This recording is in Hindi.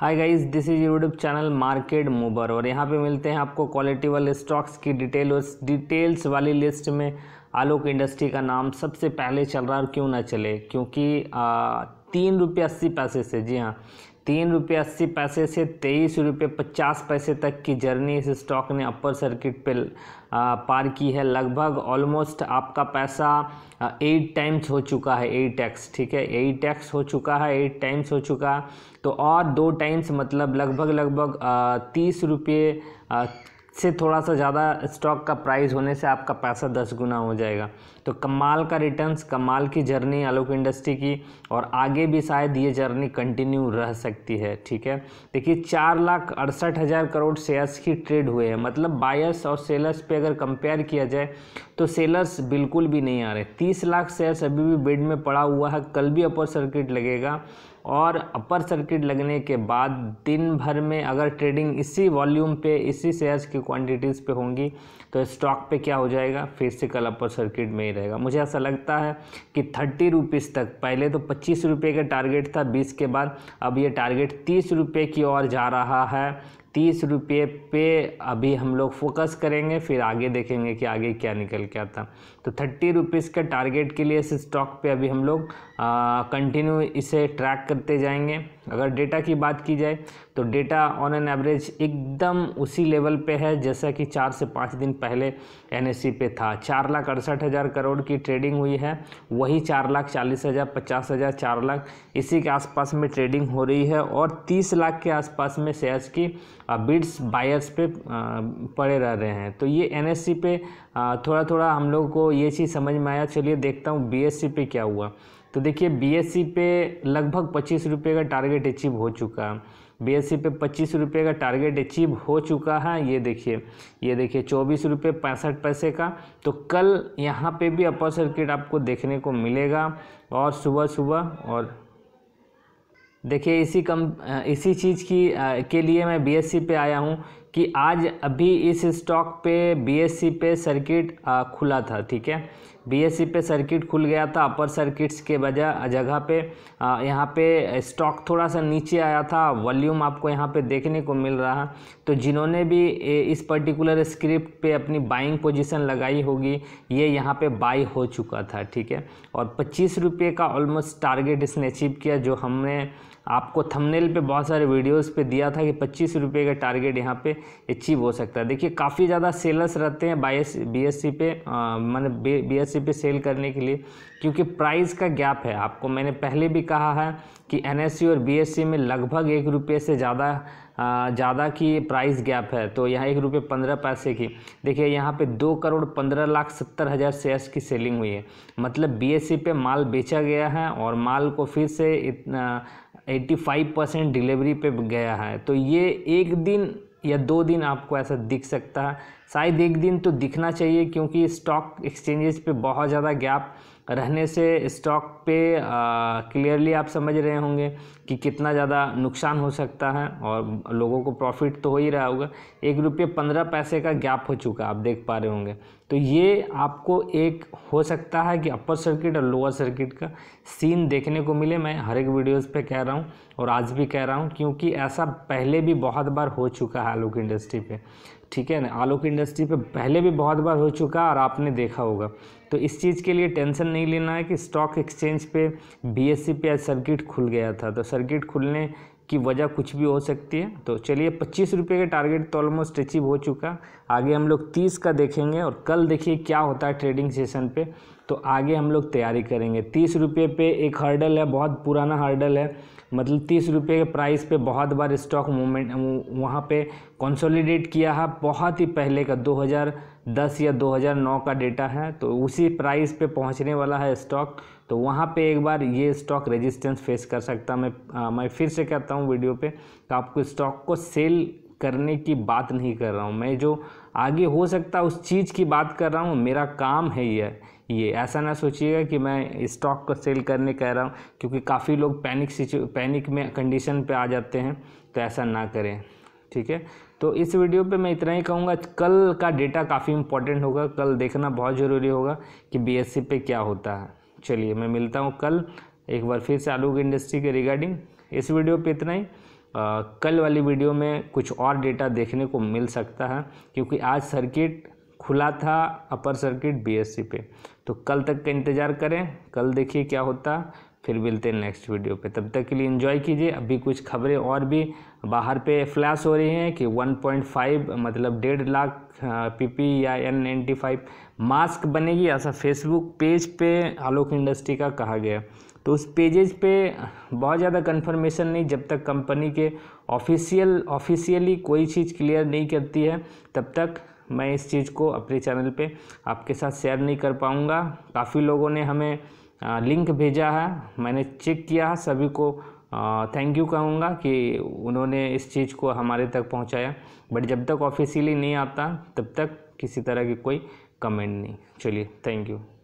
hi guys this is YouTube channel market मोबर और यहाँ पे मिलते हैं आपको क्वालिटी वाले स्टॉक्स की डिटेल और डिटेल्स वाली लिस्ट में आलोक इंडस्ट्री का नाम सबसे पहले चल रहा है और क्यों ना चले क्योंकि तीन रुपये अस्सी पैसे से जी हाँ तीन रुपये अस्सी पैसे से तेईस रुपये पचास पैसे तक की जर्नी इस स्टॉक ने अपर सर्किट पे पार की है लगभग ऑलमोस्ट आपका पैसा एट टाइम्स हो चुका है एट एक्स ठीक है एट एक्स हो चुका है एट टाइम्स हो चुका है तो और दो टाइम्स मतलब लगभग लगभग तीस रुपये से थोड़ा सा ज़्यादा स्टॉक का प्राइस होने से आपका पैसा दस गुना हो जाएगा तो कमाल का रिटर्न्स कमाल की जर्नी आलोक इंडस्ट्री की और आगे भी शायद ये जर्नी कंटिन्यू रह सकती है ठीक है देखिए चार लाख अड़सठ हज़ार करोड़ शेयर्स की ट्रेड हुए हैं मतलब बायर्स और सेलर्स पे अगर कंपेयर किया जाए तो सेलर्स बिल्कुल भी नहीं आ रहे तीस लाख शेयर्स अभी भी बेड में पड़ा हुआ है कल भी अपर सर्किट लगेगा और अपर सर्किट लगने के बाद दिन भर में अगर ट्रेडिंग इसी वॉल्यूम पे इसी शेयर्स की क्वांटिटीज़ पे होंगी तो स्टॉक पे क्या हो जाएगा फिर से कल अपर सर्किट में ही रहेगा मुझे ऐसा लगता है कि थर्टी रुपीज़ तक पहले तो पच्चीस रुपये का टारगेट था बीस के बाद अब ये टारगेट तीस रुपये की ओर जा रहा है तीस रुपये पे अभी हम लोग फोकस करेंगे फिर आगे देखेंगे कि आगे क्या निकल के आता तो थर्टी रुपीज़ के टारगेट के लिए इस स्टॉक पे अभी हम लोग कंटिन्यू इसे ट्रैक करते जाएंगे अगर डेटा की बात की जाए तो डेटा ऑन एन एवरेज एकदम उसी लेवल पे है जैसा कि चार से पाँच दिन पहले एन पे था चार लाख अड़सठ हज़ार करोड़ की ट्रेडिंग हुई है वही चार लाख चालीस हज़ार पचास हज़ार चार लाख इसी के आसपास में ट्रेडिंग हो रही है और तीस लाख के आसपास में शेयर्स की बिड्स बायर्स पे पड़े रह रहे हैं तो ये एन पे थोड़ा थोड़ा हम लोग को ये चीज़ समझ में आया चलिए देखता हूँ बी पे क्या हुआ तो देखिए बी पे लगभग पच्चीस रुपये का टारगेट अचीव हो चुका है बी पे पच्चीस रुपये का टारगेट अचीव हो चुका है ये देखिए ये देखिए चौबीस रुपये पैंसठ पैसे का तो कल यहाँ पे भी अपर सर्किट आपको देखने को मिलेगा और सुबह सुबह और देखिए इसी कम इसी चीज़ की के लिए मैं बीएससी पे आया हूँ कि आज अभी इस स्टॉक पे बीएससी पे सर्किट खुला था ठीक है बीएससी पे सर्किट खुल गया था अपर सर्किट्स के बजाय जगह पे यहाँ पे स्टॉक थोड़ा सा नीचे आया था वॉल्यूम आपको यहाँ पे देखने को मिल रहा तो जिन्होंने भी इस पर्टिकुलर स्क्रिप्ट पे अपनी बाइंग पोजीशन लगाई होगी ये यहाँ पे बाई हो चुका था ठीक है और पच्चीस रुपये का ऑलमोस्ट टारगेट इसने अचीव किया जो हमने आपको थंबनेल पे बहुत सारे वीडियोस पे दिया था कि पच्चीस रुपये का टारगेट यहाँ पे अचीव हो सकता है देखिए काफ़ी ज़्यादा सेलर्स रहते हैं बाई बी पे मैंने मतलब बी पे सेल करने के लिए क्योंकि प्राइस का गैप है आपको मैंने पहले भी कहा है कि एन e और बी e में लगभग एक रुपये से ज़्यादा ज़्यादा की प्राइस गैप है तो यहाँ एक रुपये पंद्रह पैसे की देखिए यहाँ पे दो करोड़ पंद्रह लाख सत्तर हज़ार शेयर्स की सेलिंग हुई है मतलब बीएससी e पे माल बेचा गया है और माल को फिर से इतना एट्टी फाइव परसेंट डिलीवरी पे गया है तो ये एक दिन या दो दिन आपको ऐसा दिख सकता है शायद एक दिन तो दिखना चाहिए क्योंकि स्टॉक एक्सचेंजेस पे बहुत ज़्यादा गैप रहने से स्टॉक पे क्लियरली आप समझ रहे होंगे कि कितना ज़्यादा नुकसान हो सकता है और लोगों को प्रॉफिट तो हो ही रहा होगा एक रुपये पंद्रह पैसे का गैप हो चुका आप देख पा रहे होंगे तो ये आपको एक हो सकता है कि अपर सर्किट और लोअर सर्किट का सीन देखने को मिले मैं हर एक वीडियोस पे कह रहा हूँ और आज भी कह रहा हूँ क्योंकि ऐसा पहले भी बहुत बार हो चुका है आलू की इंडस्ट्री पर ठीक है ना आलू की इंडस्ट्री पे पहले भी बहुत बार हो चुका और आपने देखा होगा तो इस चीज़ के लिए टेंशन नहीं लेना है कि स्टॉक एक्सचेंज पे बीएससी e पे आज सर्किट खुल गया था तो सर्किट खुलने की वजह कुछ भी हो सकती है तो चलिए पच्चीस रुपये का टारगेट तो ऑलमोस्ट अचीव हो चुका आगे हम लोग तीस का देखेंगे और कल देखिए क्या होता है ट्रेडिंग सेशन पर तो आगे हम लोग तैयारी करेंगे तीस रुपये पे एक हर्डल है बहुत पुराना हर्डल है मतलब तीस रुपये के प्राइस पे बहुत बार स्टॉक मूवमेंट वहाँ पे कंसोलिडेट किया है बहुत ही पहले का 2010 या 2009 का डेटा है तो उसी प्राइस पे पहुँचने वाला है स्टॉक तो वहाँ पे एक बार ये स्टॉक रेजिस्टेंस फेस कर सकता मैं आ, मैं फिर से कहता हूँ वीडियो पे कि आपको स्टॉक को सेल करने की बात नहीं कर रहा हूँ मैं जो आगे हो सकता उस चीज़ की बात कर रहा हूँ मेरा काम है ये ये ऐसा ना सोचिएगा कि मैं स्टॉक को सेल करने कह रहा हूँ क्योंकि काफ़ी लोग पैनिक सिचु पैनिक में कंडीशन पे आ जाते हैं तो ऐसा ना करें ठीक है तो इस वीडियो पे मैं इतना ही कहूँगा कल का डेटा काफ़ी इंपॉर्टेंट होगा कल देखना बहुत ज़रूरी होगा कि बीएससी e पे क्या होता है चलिए मैं मिलता हूँ कल एक बार फिर से आलू की इंडस्ट्री के रिगार्डिंग इस वीडियो पर इतना ही कल वाली वीडियो में कुछ और डेटा देखने को मिल सकता है क्योंकि आज सर्किट खुला था अपर सर्किट बीएससी पे तो कल तक का इंतज़ार करें कल देखिए क्या होता फिर मिलते हैं नेक्स्ट वीडियो पे तब तक के लिए एंजॉय कीजिए अभी कुछ खबरें और भी बाहर पे फ्लैश हो रही हैं कि 1.5 मतलब डेढ़ लाख पीपी या एन नाइन्टी मास्क बनेगी ऐसा फेसबुक पेज पे आलोक इंडस्ट्री का कहा गया तो उस पेजेज पे बहुत ज़्यादा कंफर्मेशन नहीं जब तक कंपनी के ऑफिशियल ऑफिशियली कोई चीज़ क्लियर नहीं करती है तब तक मैं इस चीज़ को अपने चैनल पे आपके साथ शेयर नहीं कर पाऊँगा काफ़ी लोगों ने हमें लिंक भेजा है मैंने चेक किया है सभी को थैंक यू कहूँगा कि उन्होंने इस चीज़ को हमारे तक पहुँचाया बट जब तक ऑफिशियली नहीं आता तब तक किसी तरह की कोई कमेंट नहीं चलिए थैंक यू